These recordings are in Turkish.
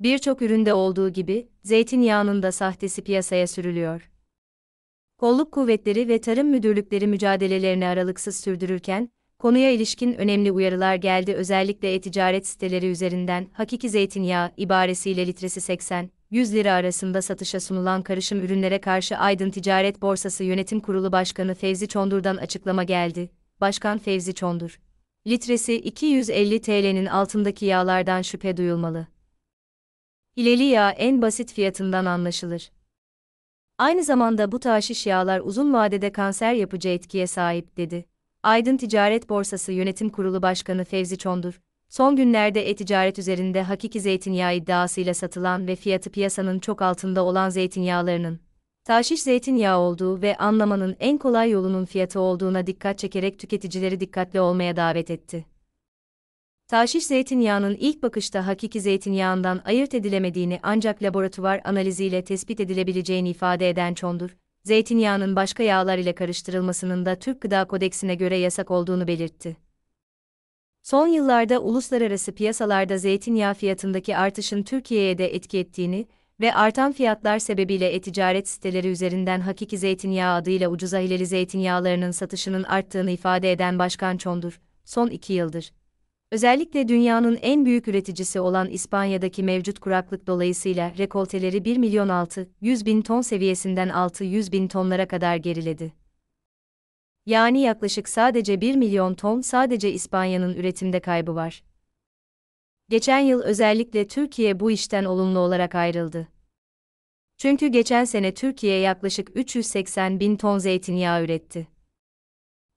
Birçok üründe olduğu gibi, zeytinyağının da sahtesi piyasaya sürülüyor. Kolluk kuvvetleri ve tarım müdürlükleri mücadelelerini aralıksız sürdürürken, konuya ilişkin önemli uyarılar geldi özellikle e-ticaret siteleri üzerinden hakiki zeytinyağı ibaresiyle litresi 80, 100 lira arasında satışa sunulan karışım ürünlere karşı Aydın Ticaret Borsası Yönetim Kurulu Başkanı Fevzi Çondur'dan açıklama geldi. Başkan Fevzi Çondur. Litresi 250 TL'nin altındaki yağlardan şüphe duyulmalı. Hileli yağ en basit fiyatından anlaşılır. Aynı zamanda bu taşiş yağlar uzun vadede kanser yapıcı etkiye sahip, dedi. Aydın Ticaret Borsası Yönetim Kurulu Başkanı Fevzi Çondur, son günlerde e-ticaret üzerinde hakiki zeytinyağı iddiasıyla satılan ve fiyatı piyasanın çok altında olan zeytinyağlarının, taşiş zeytinyağı olduğu ve anlamanın en kolay yolunun fiyatı olduğuna dikkat çekerek tüketicileri dikkatli olmaya davet etti. Taşiş zeytinyağının ilk bakışta hakiki zeytinyağından ayırt edilemediğini ancak laboratuvar analiziyle tespit edilebileceğini ifade eden Çondur, zeytinyağının başka yağlar ile karıştırılmasının da Türk Gıda Kodeksine göre yasak olduğunu belirtti. Son yıllarda uluslararası piyasalarda zeytinyağı fiyatındaki artışın Türkiye'ye de etki ettiğini ve artan fiyatlar sebebiyle e-ticaret siteleri üzerinden hakiki zeytinyağı adıyla ucuza hileli zeytinyağlarının satışının arttığını ifade eden Başkan Çondur, son iki yıldır, Özellikle dünyanın en büyük üreticisi olan İspanya'daki mevcut kuraklık dolayısıyla rekolteleri 1 milyon 600 bin ton seviyesinden 600 bin tonlara kadar geriledi. Yani yaklaşık sadece 1 milyon ton sadece İspanya'nın üretimde kaybı var. Geçen yıl özellikle Türkiye bu işten olumlu olarak ayrıldı. Çünkü geçen sene Türkiye yaklaşık 380 bin ton zeytinyağı üretti.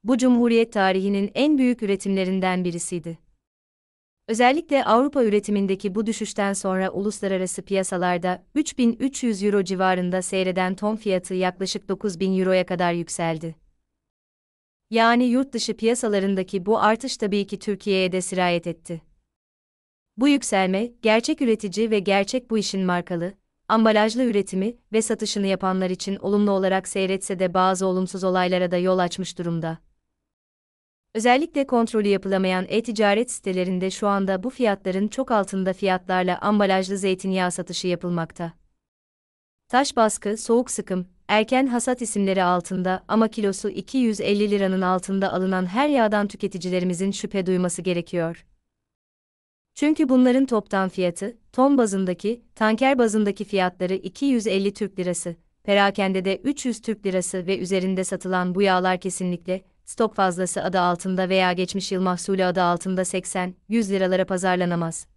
Bu Cumhuriyet tarihinin en büyük üretimlerinden birisiydi. Özellikle Avrupa üretimindeki bu düşüşten sonra uluslararası piyasalarda 3300 euro civarında seyreden ton fiyatı yaklaşık 9000 euroya kadar yükseldi. Yani yurt dışı piyasalarındaki bu artış tabii ki Türkiye'ye de sirayet etti. Bu yükselme, gerçek üretici ve gerçek bu işin markalı, ambalajlı üretimi ve satışını yapanlar için olumlu olarak seyretse de bazı olumsuz olaylara da yol açmış durumda. Özellikle kontrolü yapılamayan e-ticaret sitelerinde şu anda bu fiyatların çok altında fiyatlarla ambalajlı zeytinyağı satışı yapılmakta. Taş baskı, soğuk sıkım, erken hasat isimleri altında ama kilosu 250 liranın altında alınan her yağdan tüketicilerimizin şüphe duyması gerekiyor. Çünkü bunların toptan fiyatı, ton bazındaki, tanker bazındaki fiyatları 250 Türk lirası, perakende de 300 Türk lirası ve üzerinde satılan bu yağlar kesinlikle stok fazlası adı altında veya geçmiş yıl mahsulü adı altında 80-100 liralara pazarlanamaz.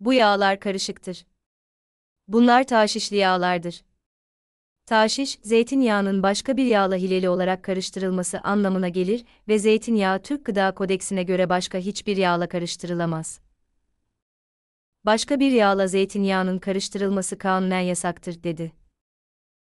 Bu yağlar karışıktır. Bunlar taşişli yağlardır. Taşiş, zeytinyağının başka bir yağla hileli olarak karıştırılması anlamına gelir ve zeytinyağı Türk Gıda Kodeksine göre başka hiçbir yağla karıştırılamaz. Başka bir yağla zeytinyağının karıştırılması kanunen yasaktır, dedi.